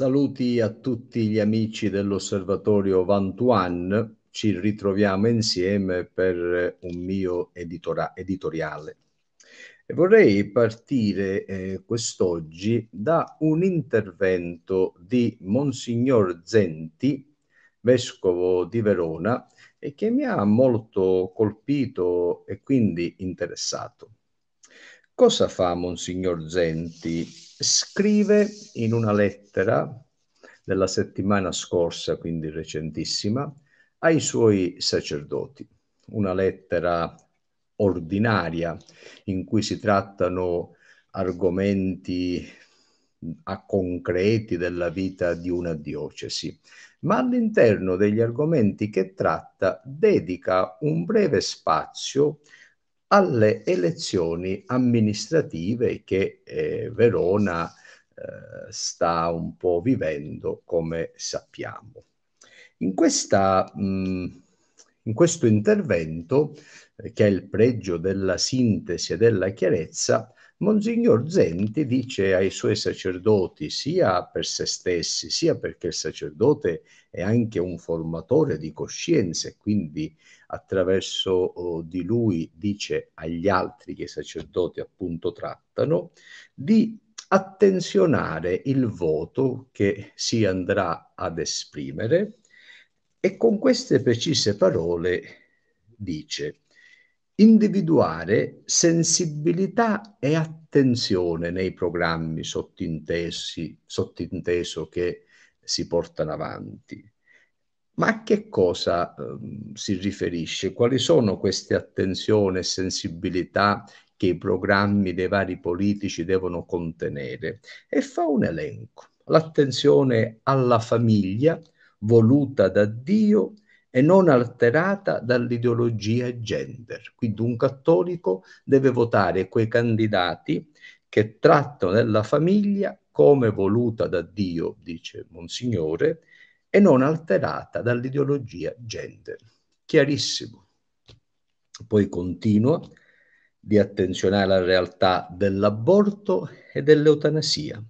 Saluti a tutti gli amici dell'osservatorio Vantuan, ci ritroviamo insieme per un mio editora- editoriale. E vorrei partire eh, quest'oggi da un intervento di Monsignor Zenti, vescovo di Verona, e che mi ha molto colpito e quindi interessato. Cosa fa Monsignor Zenti scrive in una lettera della settimana scorsa, quindi recentissima, ai suoi sacerdoti, una lettera ordinaria in cui si trattano argomenti mm, a concreti della vita di una diocesi, ma all'interno degli argomenti che tratta dedica un breve spazio alle elezioni amministrative che eh, Verona eh, sta un po' vivendo, come sappiamo. In, questa, mh, mm, in questo intervento, eh, che è il pregio della sintesi e della chiarezza, Monsignor Zenti dice ai suoi sacerdoti, sia per se stessi, sia perché il sacerdote è anche un formatore di coscienze, quindi attraverso oh, di lui dice agli altri che i sacerdoti appunto trattano, di attenzionare il voto che si andrà ad esprimere e con queste precise parole dice individuare sensibilità e attenzione nei programmi sottintesi, sottinteso che si portano avanti ma a che cosa eh, si riferisce? Quali sono queste attenzioni e sensibilità che i programmi dei vari politici devono contenere? E fa un elenco. L'attenzione alla famiglia voluta da Dio e non alterata dall'ideologia gender. Quindi un cattolico deve votare quei candidati che trattano della famiglia come voluta da Dio, dice Monsignore, e non alterata dall'ideologia gender. Chiarissimo. Poi continua di attenzionare la realtà dell'aborto e dell'eutanasia,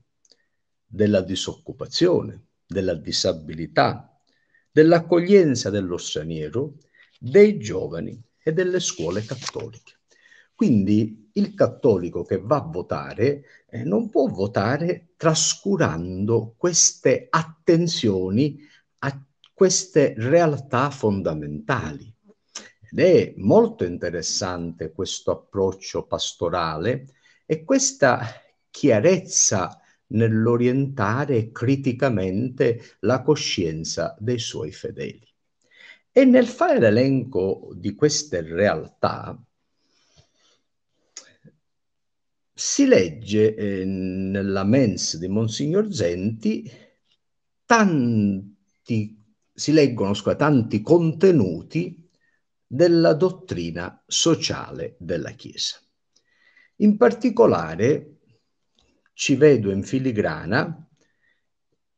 della disoccupazione, della disabilità, dell'accoglienza dello straniero, dei giovani e delle scuole cattoliche. Quindi il cattolico che va a votare eh, non può votare trascurando queste attenzioni a queste realtà fondamentali. Ed è molto interessante questo approccio pastorale e questa chiarezza nell'orientare criticamente la coscienza dei suoi fedeli. E nel fare l'elenco di queste realtà, si legge eh, nella mens di Monsignor Zenti tanti, si leggono scusa, tanti contenuti della dottrina sociale della Chiesa. In particolare ci vedo in filigrana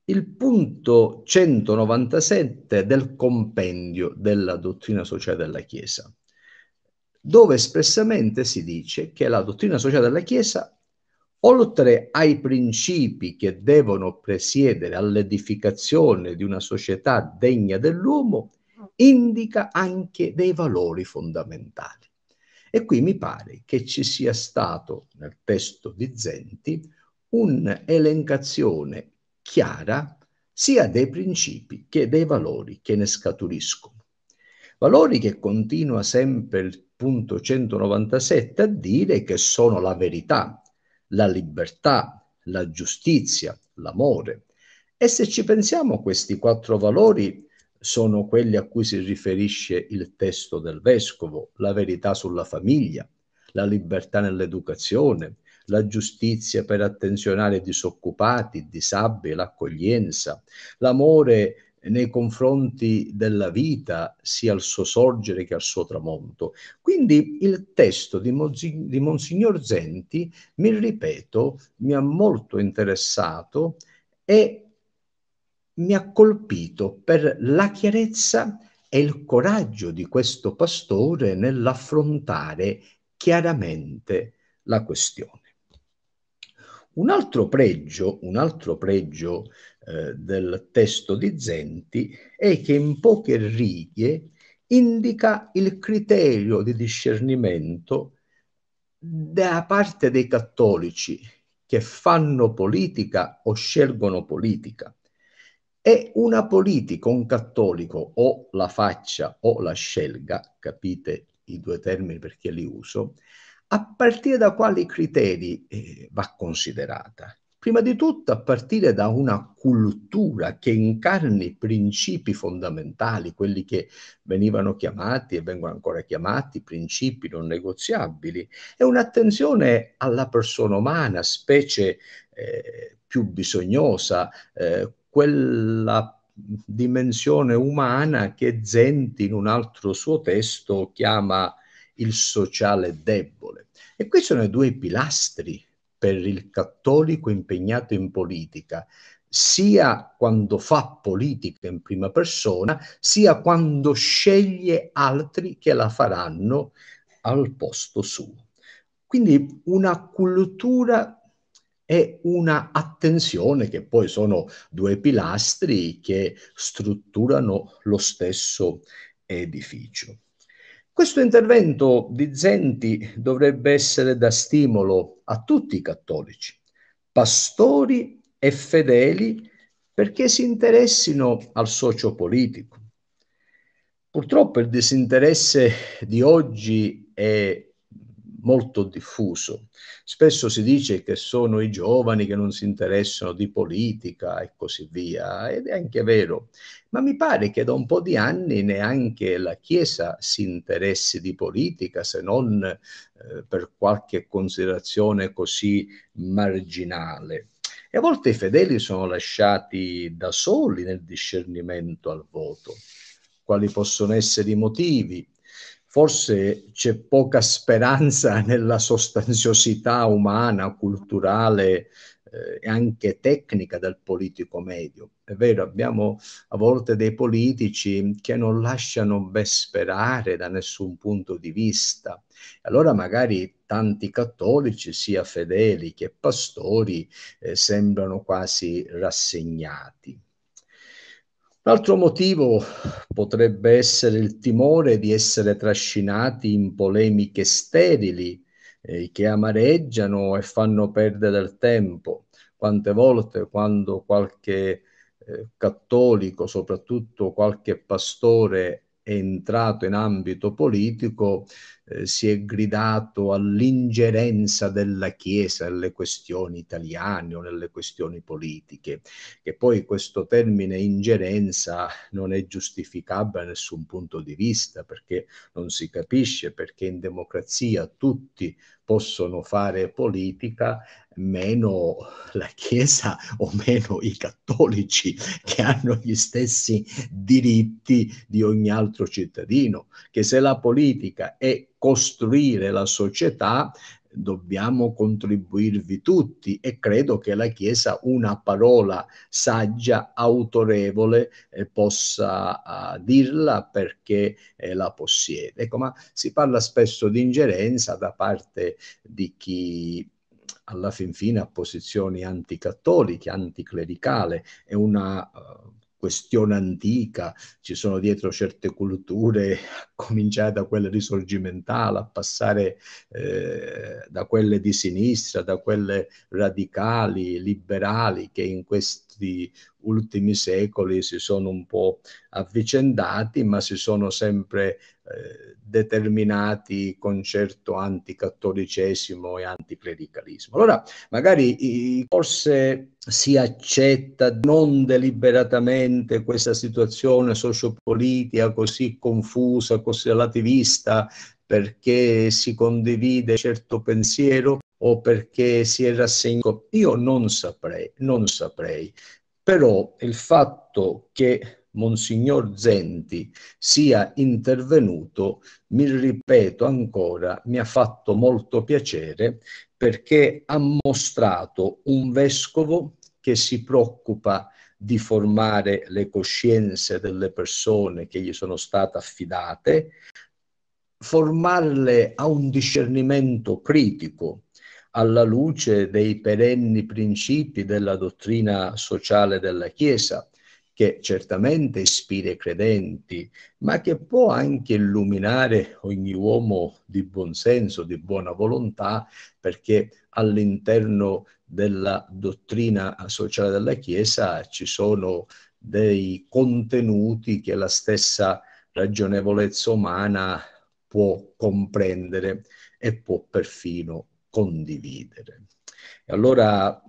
il punto 197 del compendio della dottrina sociale della Chiesa, dove espressamente si dice che la dottrina sociale della Chiesa, oltre ai principi che devono presiedere all'edificazione di una società degna dell'uomo, indica anche dei valori fondamentali. E qui mi pare che ci sia stato nel testo di Zenti un'elencazione chiara sia dei principi che dei valori che ne scaturiscono. Valori che continua sempre il punto 197 a dire che sono la verità, la libertà, la giustizia, l'amore. E se ci pensiamo, questi quattro valori sono quelli a cui si riferisce il testo del vescovo, la verità sulla famiglia, la libertà nell'educazione, la giustizia per attenzionare i disoccupati, i disabili, l'accoglienza, l'amore nei confronti della vita, sia al suo sorgere che al suo tramonto. Quindi il testo di, Mozi- di Monsignor Zenti, mi ripeto, mi ha molto interessato e mi ha colpito per la chiarezza e il coraggio di questo pastore nell'affrontare chiaramente la questione. Un altro pregio, un altro pregio eh, del testo di Zenti è che in poche righe indica il criterio di discernimento da parte dei cattolici che fanno politica o scelgono politica. E una politica, un cattolico o la faccia o la scelga, capite i due termini perché li uso, a partire da quali criteri eh, va considerata? Prima di tutto a partire da una cultura che incarni i principi fondamentali, quelli che venivano chiamati e vengono ancora chiamati principi non negoziabili, e un'attenzione alla persona umana, specie eh, più bisognosa, eh, quella dimensione umana che Zenti in un altro suo testo chiama il sociale debole. E questi sono i due pilastri per il cattolico impegnato in politica, sia quando fa politica in prima persona, sia quando sceglie altri che la faranno al posto suo. Quindi una cultura e una attenzione che poi sono due pilastri che strutturano lo stesso edificio. Questo intervento di Zenti dovrebbe essere da stimolo a tutti i cattolici, pastori e fedeli, perché si interessino al socio politico. Purtroppo il disinteresse di oggi è molto diffuso. Spesso si dice che sono i giovani che non si interessano di politica e così via, ed è anche vero, ma mi pare che da un po' di anni neanche la Chiesa si interessi di politica se non eh, per qualche considerazione così marginale. E a volte i fedeli sono lasciati da soli nel discernimento al voto. Quali possono essere i motivi? forse c'è poca speranza nella sostanziosità umana, culturale eh, e anche tecnica del politico medio. È vero, abbiamo a volte dei politici che non lasciano ben sperare da nessun punto di vista. Allora magari tanti cattolici, sia fedeli che pastori, eh, sembrano quasi rassegnati. L'altro motivo potrebbe essere il timore di essere trascinati in polemiche sterili eh, che amareggiano e fanno perdere il tempo. Quante volte quando qualche eh, cattolico, soprattutto qualche pastore, entrato in ambito politico eh, si è gridato all'ingerenza della Chiesa nelle questioni italiane o nelle questioni politiche, che poi questo termine ingerenza non è giustificabile da nessun punto di vista perché non si capisce perché in democrazia tutti possono fare politica meno la Chiesa o meno i cattolici che hanno gli stessi diritti di ogni altro cittadino, che se la politica è costruire la società dobbiamo contribuirvi tutti e credo che la Chiesa una parola saggia, autorevole, eh, possa uh, dirla perché eh, la possiede. Ecco, ma si parla spesso di ingerenza da parte di chi alla fin fine ha posizioni anticattoliche, anticlericale, è una... Uh, questione antica, ci sono dietro certe culture, a cominciare da quella risorgimentale, a passare eh, da quelle di sinistra, da quelle radicali, liberali, che in questo questi ultimi secoli si sono un po' avvicendati, ma si sono sempre eh, determinati con certo anticattolicesimo e anticlericalismo. Allora, magari forse si accetta non deliberatamente questa situazione sociopolitica così confusa, così relativista, perché si condivide certo pensiero, o perché si è rassegnato, io non saprei, non saprei. Però il fatto che Monsignor Zenti sia intervenuto, mi ripeto ancora, mi ha fatto molto piacere perché ha mostrato un vescovo che si preoccupa di formare le coscienze delle persone che gli sono state affidate, formarle a un discernimento critico, alla luce dei perenni principi della dottrina sociale della Chiesa, che certamente ispira i credenti, ma che può anche illuminare ogni uomo di buon senso, di buona volontà, perché all'interno della dottrina sociale della Chiesa ci sono dei contenuti che la stessa ragionevolezza umana può comprendere e può perfino condividere. E allora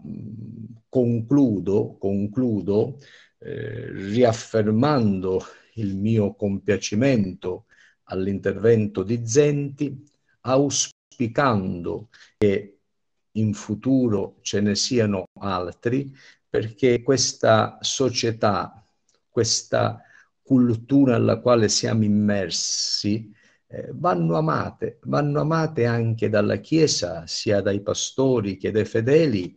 concludo, concludo eh, riaffermando il mio compiacimento all'intervento di Zenti, auspicando che in futuro ce ne siano altri, perché questa società, questa cultura alla quale siamo immersi, eh, vanno amate, vanno amate anche dalla Chiesa, sia dai pastori che dai fedeli,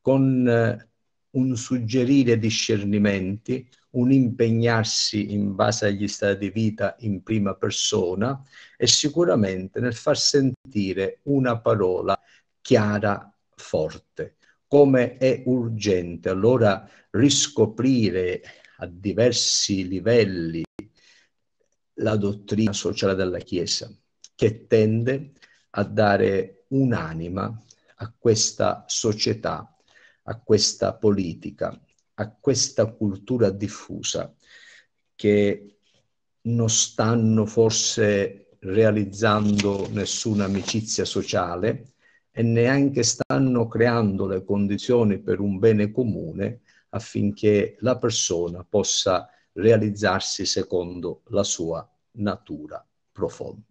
con eh, un suggerire discernimenti, un impegnarsi in base agli stati di vita in prima persona e sicuramente nel far sentire una parola chiara, forte, come è urgente allora riscoprire a diversi livelli la dottrina sociale della Chiesa, che tende a dare un'anima a questa società, a questa politica, a questa cultura diffusa che non stanno forse realizzando nessuna amicizia sociale e neanche stanno creando le condizioni per un bene comune affinché la persona possa realizzarsi secondo la sua natura profonda.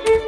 Thank